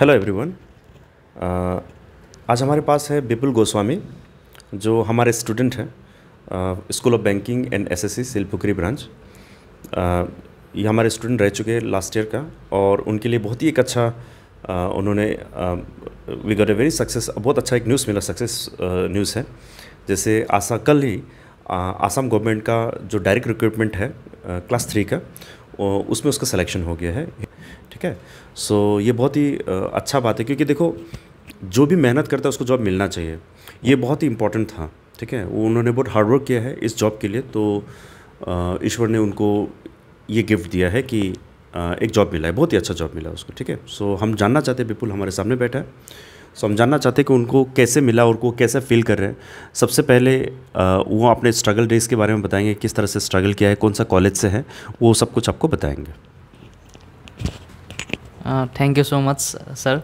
hello everyone uh, आज हमारे पास है बिपुल गोस्वामी जो हमारे स्टूडेंट हैं School of Banking and SSC Silpukhuri branch ये हमारे स्टूडेंट रह चुके हैं लास्ट ईयर का और उनके लिए बहुत ही एक अच्छा आ, uh, उन्होंने we got a very success बहुत अच्छा एक न्यूज़ मिला सक्सेस न्यूज़ uh, है जैसे आशा कल ही आसाम गवर्नमेंट का जो डायरेक्ट रिक्रूटमेंट है क्लास थ्री का उसमें उसका सिलेक्शन हो गया है ठीक है सो so, ये बहुत ही अच्छा बात है क्योंकि देखो जो भी मेहनत करता है उसको जॉब मिलना चाहिए ये बहुत ही इंपॉर्टेंट था ठीक है वो उन्होंने बहुत हार्डवर्क किया है इस जॉब के लिए तो ईश्वर ने उनको ये गिफ्ट दिया है कि एक जॉब मिला है बहुत ही अच्छा जॉब मिला है उसको ठीक है सो हम जानना चाहते हैं विपुल हमारे सामने बैठा है सो हम जानना चाहते हैं कि उनको कैसे मिला और वो कैसे फील कर रहे हैं सबसे पहले वो अपने स्ट्रगल डेज़ के बारे में बताएंगे किस तरह से स्ट्रगल किया है कौन सा कॉलेज से है वो सब कुछ आपको बताएंगे thank you so much sir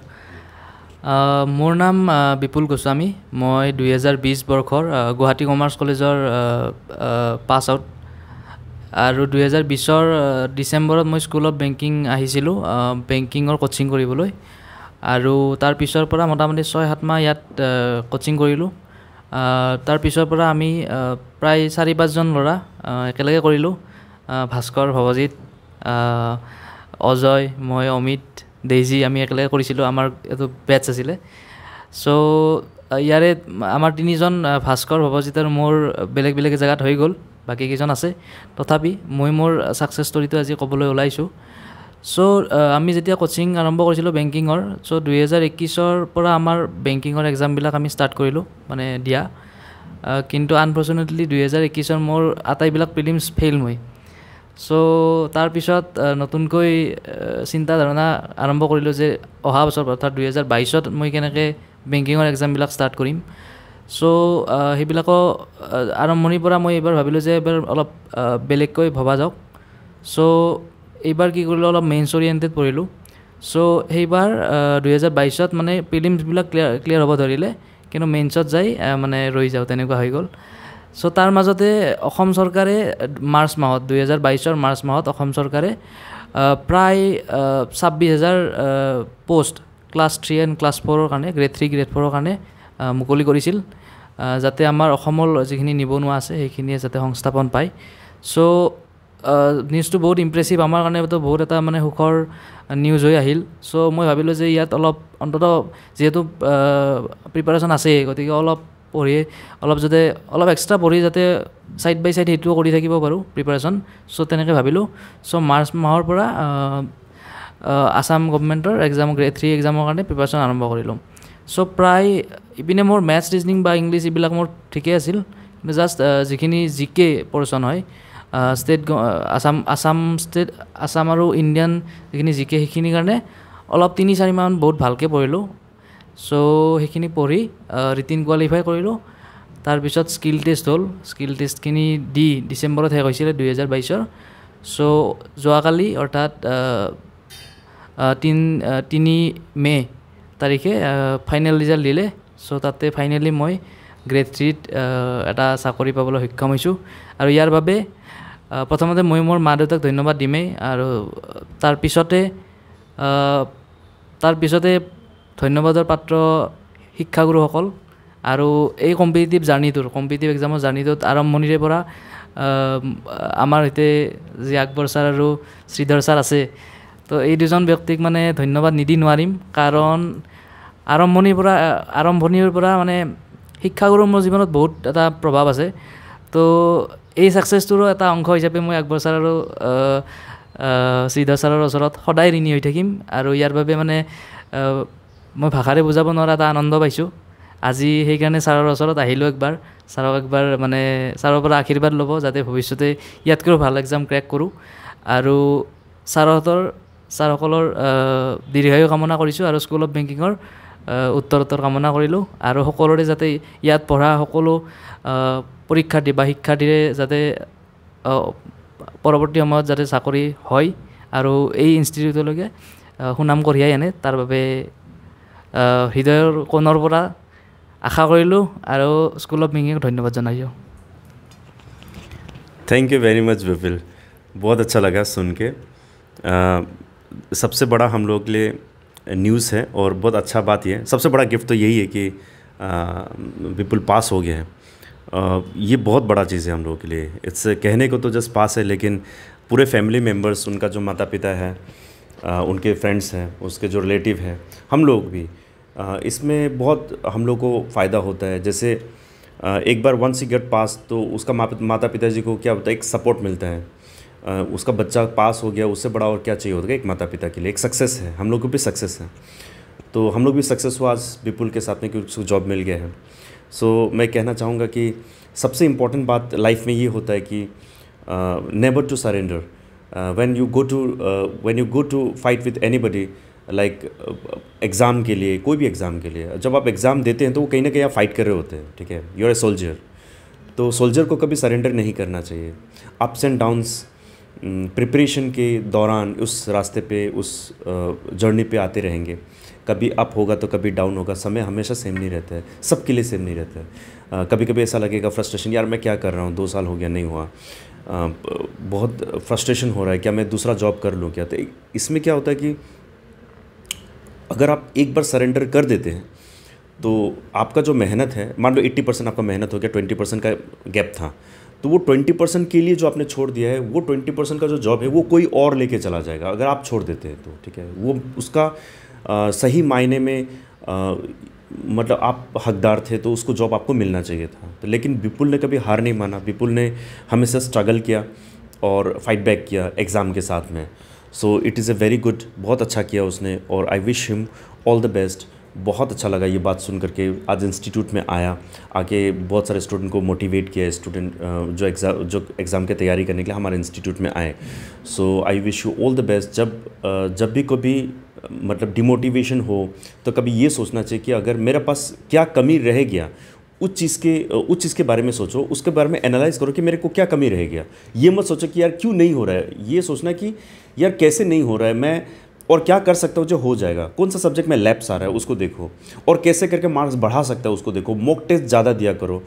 मोर नाम विपुल गोस्वी मैं दुहजार बीस बर्षर गुवाहाटी कमार्स कलेजर पास आउट और दुहजार बीस डिसेम्बर मैं स्कूल अफ बैंकिंग আহিছিলোঁ कोचिंग কোচিং আৰু তাৰ পিছৰ পৰা মোটামুটি ছয় সাত মাহ ইয়াত কোচিং কৰিলোঁ তাৰ পিছৰ পৰা আমি প্ৰায় চাৰি পাঁচজন ল'ৰা একেলগে কৰিলোঁ ভাস্কৰ ভৱজিত অজয় মই অমিত ডেইজি আমি একেলগে কৰিছিলোঁ আমাৰ এইটো বেটচ আছিলে চ' ইয়াৰে আমাৰ তিনিজন ভাস্কৰ ভৱজিত আৰু মোৰ বেলেগ বেলেগ জেগাত হৈ গ'ল বাকীকেইজন আছে তথাপি মই মোৰ ছাকচেছ ষ্টৰিটো আজি ক'বলৈ ওলাইছোঁ চ' আমি যেতিয়া কোচিং আৰম্ভ কৰিছিলোঁ বেংকিঙৰ চ' দুহেজাৰ একৈছৰ পৰা আমাৰ বেংকিঙৰ এক্সামবিলাক আমি ষ্টাৰ্ট কৰিলোঁ মানে দিয়া কিন্তু আনফৰ্চুনেটলি দুহেজাৰ একৈছৰ মোৰ আটাইবিলাক প্ৰিলিমছ ফেইল মই চ' তাৰপিছত নতুনকৈ চিন্তা ধাৰণা আৰম্ভ কৰিলোঁ যে অহা বছৰ অৰ্থাৎ দুহেজাৰ বাইছত মই কেনেকৈ বেংকিঙৰ এক্সামবিলাক ষ্টাৰ্ট কৰিম চ' সেইবিলাকো আৰম্ভণিৰ পৰা মই এইবাৰ ভাবিলোঁ যে এইবাৰ অলপ বেলেগকৈ ভবা যাওক চ' এইবাৰ কি কৰিলোঁ অলপ মেইনছ অৰিয়েণ্টেড পঢ়িলোঁ চ' সেইবাৰ দুহেজাৰ বাইছত মানে প্ৰিলিমছবিলাক ক্লিয়াৰ ক্লিয়াৰ হ'ব ধৰিলে কিন্তু মেইনছত যাই মানে ৰৈ যাওঁ তেনেকুৱা হৈ গ'ল চ' তাৰ মাজতে অসম চৰকাৰে মাৰ্চ মাহত দুহেজাৰ বাইছৰ মাৰ্চ মাহত অসম চৰকাৰে প্ৰায় ছাব্বিছ হাজাৰ post class three and class ফ'ৰৰ কাৰণে গ্ৰেড থ্ৰী গ্ৰেড ফ'ৰৰ কাৰণে মুকলি কৰিছিল যাতে আমাৰ অসমৰ যিখিনি নিবনুৱা আছে সেইখিনিয়ে যাতে সংস্থাপন পায় চ' নিউজটো বহুত ইম্প্ৰেছিভ আমাৰ কাৰণেতো বহুত এটা মানে সুখৰ নিউজ হৈ আহিল চ' মই ভাবিলোঁ যে ইয়াত অলপ অন্ততঃ যিহেতু প্ৰিপাৰেশ্যন আছেই গতিকে অলপ পঢ়ি অলপ যাতে অলপ এক্সট্ৰা পঢ়ি যাতে ছাইড বাই ছাইড সেইটোও কৰি থাকিব পাৰোঁ প্ৰিপাৰেশ্যন চ' তেনেকৈ ভাবিলোঁ চ' মাৰ্চ মাহৰ পৰা আছাম গভমেণ্টৰ এক্সাম গ্ৰেড থ্ৰী এক্সামৰ কাৰণে প্ৰিপাৰেশ্যন আৰম্ভ কৰিলোঁ চ' প্ৰায় ইপিনে মোৰ মেথছ ৰিজনিং বা ইংলিছ এইবিলাক মোৰ ঠিকেই আছিল জাষ্ট যিখিনি জি কে পৰ্চন হয় ষ্টেট আছাম আছাম ষ্টেট আছাম আৰু ইণ্ডিয়ান যিখিনি জিকে সেইখিনিৰ কাৰণে অলপ তিনি চাৰিমান বহুত ভালকৈ পঢ়িলোঁ চ' সেইখিনি পঢ়ি ৰিটিন কোৱালিফাই কৰিলোঁ তাৰপিছত স্কিল টেষ্ট হ'ল স্কিল টেষ্টখিনি দি ডিচেম্বৰত শেষ হৈছিলে দুহেজাৰ বাইছৰ চ' যোৱাকালি অৰ্থাৎ তিন তিনি মে' তাৰিখে ফাইনেল ৰিজাল্ট দিলে চ' তাতে ফাইনেলি মই গ্ৰেড থ্ৰীত uh, এটা চাকৰি পাবলৈ সক্ষম হৈছোঁ আৰু ইয়াৰ বাবে প্ৰথমতে মই মোৰ মা দেউতাক ধন্যবাদ দিমেই আৰু তাৰপিছতে তাৰপিছতে ধন্যবাদৰ পাত্ৰ শিক্ষাগুৰুসকল আৰু এই কম্পিটিটিভ জাৰ্ণিটোৰ কম্পিটিটিভ এক্সামৰ জাৰ্ণিটোত আৰম্ভণিৰে পৰা আমাৰ সৈতে যি আকবৰ ছাৰ আৰু শ্ৰীধৰ ছাৰ আছে তো এই দুজন ব্যক্তিক মানে ধন্যবাদ নিদি নোৱাৰিম কাৰণ আৰম্ভণিৰ পৰা আৰম্ভণিৰ পৰা মানে শিক্ষাগুৰুৰ মোৰ জীৱনত বহুত এটা প্ৰভাৱ আছে তো এই ছাকচেছটোৰো এটা অংশ হিচাপে মই আকবৰ ছাৰ আৰু শ্ৰীধৰ ছাৰৰ ওচৰত সদায় ঋণী হৈ থাকিম আৰু ইয়াৰ বাবে মানে মই ভাষাৰে বুজাব নোৱাৰা এটা আনন্দ পাইছোঁ আজি সেইকাৰণে ছাৰৰ ওচৰত আহিলোঁ একবাৰ ছাৰক একবাৰ মানে ছাৰৰ পৰা আশীৰ্বাদ ল'ব যাতে ভৱিষ্যতে ইয়াতকৈও ভাল এক্সাম ক্ৰেক কৰোঁ আৰু ছাৰহঁতৰ ছাৰসকলৰ দীৰ্ঘায়ু কামনা কৰিছোঁ আৰু স্কুল অফ বেংকিঙৰ উত্তৰত্তৰ কামনা কৰিলোঁ আৰু সকলোৰে যাতে ইয়াত পঢ়া সকলো পৰীক্ষাৰ্থী বা শিক্ষাৰ্থীৰে যাতে পৰৱৰ্তী সময়ত যাতে চাকৰি হয় আৰু এই ইনষ্টিটিউটলৈকে সুনাম কঢ়িয়াই আনে তাৰ বাবে হৃদয়ৰ কোণৰ পৰা আশা কৰিলোঁ আৰু স্কুল অফ মিঙিক ধন্যবাদ জনাইছোঁ থেংক ইউ ভেৰি মাছ বিপিল বহুত আচ্ছা লাগা চুনকে চবচে বৰা হাম न्यूज़ है और बहुत अच्छा बात यह है सबसे बड़ा गिफ्ट तो यही है कि विपुल पास हो गए हैं ये बहुत बड़ा चीज़ है हम लोगों के लिए इट्स कहने को तो जस्ट पास है लेकिन पूरे फैमिली मेम्बर्स उनका जो माता पिता है आ, उनके फ्रेंड्स हैं उसके जो रिलेटिव हैं हम लोग भी आ, इसमें बहुत हम लोग को फ़ायदा होता है जैसे आ, एक बार वंस ही गेट पास तो उसका माता पिताजी को क्या होता है एक सपोर्ट मिलता है उसका बच्चा पास हो गया उससे बड़ा और क्या चाहिए होगा एक माता पिता के लिए एक सक्सेस है हम लोग को भी सक्सेस है तो हम लोग भी सक्सेस हुआ आज विपुल के साथ में क्योंकि उसको जॉब मिल गया है सो so, मैं कहना चाहूँगा कि सबसे इम्पॉर्टेंट बात लाइफ में ये होता है कि never to surrender when you go to when you go to fight with anybody like exam के लिए कोई भी एग्ज़ाम के लिए जब आप एग्ज़ाम देते हैं तो वो कहीं ना कहीं आप फाइट कर रहे होते हैं ठीक है यू आर ए सोल्जर तो सोल्जर को कभी सरेंडर नहीं करना चाहिए अप्स एंड डाउन्स प्रिपरेशन के दौरान उस रास्ते पे उस जर्नी पे आते रहेंगे कभी अप होगा तो कभी डाउन होगा समय हमेशा सेम नहीं रहता है सबके लिए सेम नहीं रहता है कभी कभी ऐसा लगेगा फ्रस्ट्रेशन यार मैं क्या कर रहा हूँ दो साल हो गया नहीं हुआ बहुत फ्रस्ट्रेशन हो रहा है क्या मैं दूसरा जॉब कर लूँ क्या तो इसमें क्या होता है कि अगर आप एक बार सरेंडर कर देते हैं तो आपका जो मेहनत है मान लो 80 परसेंट आपका मेहनत हो गया 20 परसेंट का गैप था तो वो ट्वेंटी परसेंट के लिए जो आपने छोड़ दिया है वो ट्वेंटी परसेंट का जो जॉब है वो कोई और लेके चला जाएगा अगर आप छोड़ देते हैं तो ठीक है वो उसका आ, सही मायने में आ, मतलब आप हकदार थे तो उसको जॉब आपको मिलना चाहिए था तो लेकिन विपुल ने कभी हार नहीं माना विपुल ने हमेशा स्ट्रगल किया और फाइट बैक किया एग्ज़ाम के साथ में so it is a very good बहुत अच्छा किया उसने और I wish him all the best बहुत अच्छा लगा ये बात सुन करके आज इंस्टीट्यूट में आया आके बहुत सारे स्टूडेंट को मोटिवेट किया स्टूडेंट जो एग्ज़ाम जो एग्ज़ाम की तैयारी करने के लिए हमारे इंस्टीट्यूट में आए so I wish you all the best जब जब भी कभी मतलब डिमोटिवेशन हो तो कभी ये सोचना चाहिए कि अगर मेरे पास क्या कमी रह गया उस चीज़ के उस चीज़ के बारे में सोचो उसके बारे में एनालाइज करो कि मेरे को क्या कमी रह गया ये मत सोचो कि यार क्यों नहीं हो रहा है ये सोचना कि यार कैसे नहीं हो रहा है मैं और क्या कर सकता हो जो हो जाएगा कौन सा सब्जेक्ट में लैप्स आ रहा है उसको देखो और कैसे करके मार्क्स बढ़ा सकता है उसको देखो मॉक टेस्ट ज़्यादा दिया करो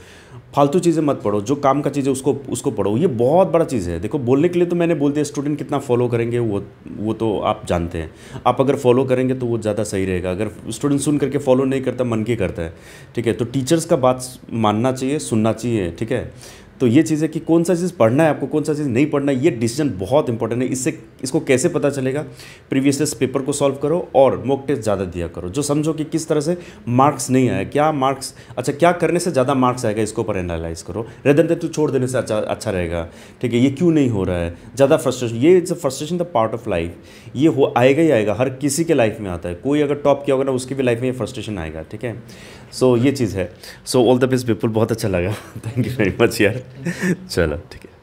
फालतू चीज़ें मत पढ़ो जो काम का चीज़ है उसको उसको पढ़ो ये बहुत बड़ा चीज़ है देखो बोलने के लिए तो मैंने बोल दिया स्टूडेंट कितना फॉलो करेंगे वो वो तो आप जानते हैं आप अगर फॉलो करेंगे तो वो ज़्यादा सही रहेगा अगर स्टूडेंट सुन करके फॉलो नहीं करता मन के करता है ठीक है तो टीचर्स का बात मानना चाहिए सुनना चाहिए ठीक है तो ये चीज़ है कि कौन सा चीज़ पढ़ना है आपको कौन सा चीज़ नहीं पढ़ना है ये डिसीजन बहुत इंपॉर्टेंट है इससे इसको कैसे पता चलेगा प्रीवियस ईयर पेपर को सॉल्व करो और मॉक टेस्ट ज़्यादा दिया करो जो समझो कि किस तरह से मार्क्स नहीं आया क्या मार्क्स अच्छा क्या करने से ज़्यादा मार्क्स आएगा इसको ऊपर एनालाइज करो रेदन दे तू छोड़ देने से अच्छा अच्छा रहेगा ठीक है ये क्यों नहीं हो रहा है ज़्यादा फ्रस्ट्रेशन ये is a frustration the part of life ये हो आएगा ही आएगा हर किसी के लाइफ में आता है कोई अगर टॉप किया होगा ना उसकी भी लाइफ में ये फ्रस्ट्रेशन आएगा ठीक है सो so, ये चीज़ है so all the best people बहुत अच्छा लगा थैंक यू वेरी मच यार चलो ठीक है